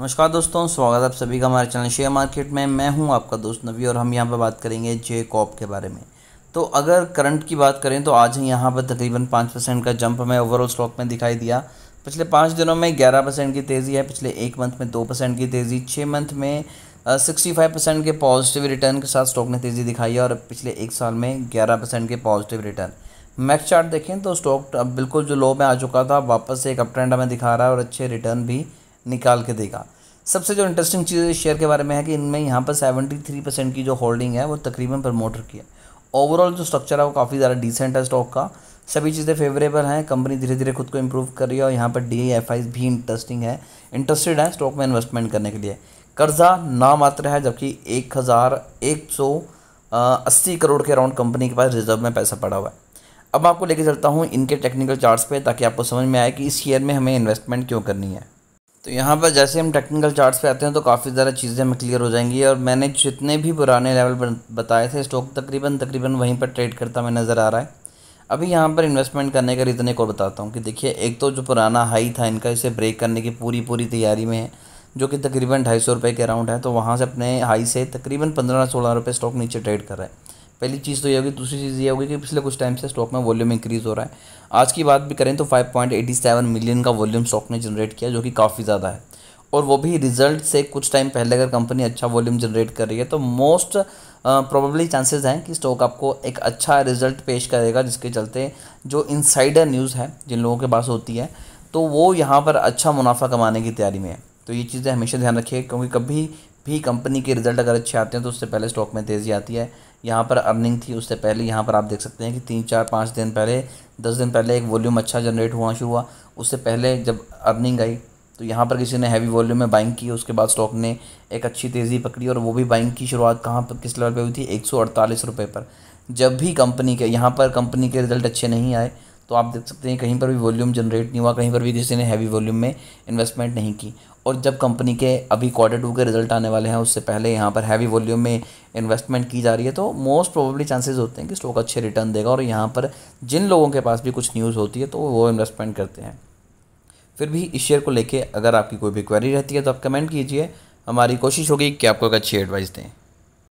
नमस्कार दोस्तों स्वागत है आप सभी का हमारे चैनल शेयर मार्केट में मैं हूं आपका दोस्त नवी और हम यहां पर बात करेंगे जे कॉप के बारे में तो अगर करंट की बात करें तो आज यहां पर तकरीबन पाँच परसेंट का जंप हमें ओवरऑल स्टॉक में दिखाई दिया पिछले पाँच दिनों में ग्यारह परसेंट की तेज़ी है पिछले एक मंथ में दो परसेंट की तेज़ी छः मंथ में सिक्सटी फाइव परसेंट के पॉजिटिव रिटर्न के साथ स्टॉक ने तेज़ी दिखाई है और पिछले एक साल में ग्यारह परसेंट के पॉजिटिव रिटर्न मैक्स चार्ट देखें तो स्टॉक अब बिल्कुल जो लो में आ चुका था वापस से एक अप ट्रेंड हमें दिखा रहा है और अच्छे रिटर्न भी निकाल के देगा सबसे जो इंटरेस्टिंग चीज़ शेयर के बारे में है कि इनमें यहाँ पर सेवेंटी थ्री परसेंट की जो होल्डिंग है वो तकरीबन प्रमोटर की है ओवरऑल जो स्ट्रक्चर है वो काफ़ी ज़्यादा डिसेंट है स्टॉक का सभी चीज़ें फेवरेबल हैं कंपनी धीरे धीरे खुद को इम्प्रूव कर रही है और यहाँ पर डी एफ आई भी इंटरेस्टिंग है इंटरेस्टेड है स्टॉक में इन्वेस्टमेंट करने के लिए कर्जा मात्र है जबकि एक हज़ार एक सौ अस्सी करोड़ के अराउंड कंपनी के पास रिजर्व में पैसा पड़ा हुआ है अब आपको लेके चलता हूँ इनके टेक्निकल चार्ट्स पे ताकि आपको समझ में आए कि इस शेयर में हमें इन्वेस्टमेंट क्यों करनी है तो यहाँ पर जैसे हम टेक्निकल चार्ट्स पे आते हैं तो काफ़ी ज़्यादा चीज़ें हमें क्लियर हो जाएंगी और मैंने जितने भी पुराने लेवल पर बताए थे स्टॉक तकरीबन तकरीबन वहीं पर ट्रेड करता हमें नज़र आ रहा है अभी यहाँ पर इन्वेस्टमेंट करने का रीज़न एक और बताता हूँ कि देखिए एक तो जो पुराना हाई था इनका इसे ब्रेक करने की पूरी पूरी तैयारी में है जो कि तकरीबन ढाई सौ रुपये के अराउंड है तो वहाँ से अपने हाई से तकरीबन पंद्रह सोलह रुपये स्टॉक नीचे ट्रेड कर रहा है पहली चीज़ तो ये होगी दूसरी चीज़ ये होगी कि पिछले कुछ टाइम से स्टॉक में वॉल्यूम इंक्रीज़ हो रहा है आज की बात भी करें तो 5.87 मिलियन का वॉल्यूम स्टॉक ने जनरेट किया जो कि काफ़ी ज़्यादा है और वो भी रिजल्ट से कुछ टाइम पहले अगर कंपनी अच्छा वॉल्यूम जनरेट कर रही है तो मोस्ट प्रॉबली चांसेस हैं कि स्टॉक आपको एक अच्छा रिजल्ट पेश करेगा जिसके चलते जो इनसाइडर न्यूज़ है जिन लोगों के पास होती है तो वो यहाँ पर अच्छा मुनाफा कमाने की तैयारी में है तो ये चीज़ें हमेशा ध्यान रखिए क्योंकि कभी भी कंपनी के रिजल्ट अगर अच्छे आते हैं तो उससे पहले स्टॉक में तेज़ी आती है यहाँ पर अर्निंग थी उससे पहले यहाँ पर आप देख सकते हैं कि तीन चार पाँच दिन पहले दस दिन पहले एक वॉल्यूम अच्छा जनरेट हुआ शुरू हुआ उससे पहले जब अर्निंग आई तो यहाँ पर किसी ने हैवी वॉल्यूम में बाइंग की उसके बाद स्टॉक ने एक अच्छी तेज़ी पकड़ी और वो भी बाइंग की शुरुआत कहाँ पर किस लेवल पर हुई थी एक सौ अड़तालीस रुपये पर जब भी कंपनी के यहाँ पर कंपनी के रिजल्ट अच्छे नहीं आए तो आप देख सकते हैं कहीं पर भी वॉल्यूम जनरेट नहीं हुआ कहीं पर भी किसी ने हैवी वॉल्यूम में इन्वेस्टमेंट नहीं की और जब कंपनी के अभी क्वार्टर टू के रिजल्ट आने वाले हैं उससे पहले यहाँ पर हैवी वॉल्यूम में इन्वेस्टमेंट की जा रही है तो मोस्ट प्रोबेबली चांसेस होते हैं कि स्टॉक अच्छे रिटर्न देगा और यहाँ पर जिन लोगों के पास भी कुछ न्यूज़ होती है तो वो इन्वेस्टमेंट करते हैं फिर भी इस शेयर को लेके अगर आपकी कोई भी क्वेरी रहती है तो आप कमेंट कीजिए हमारी कोशिश होगी कि आपको एक अच्छी एडवाइस दें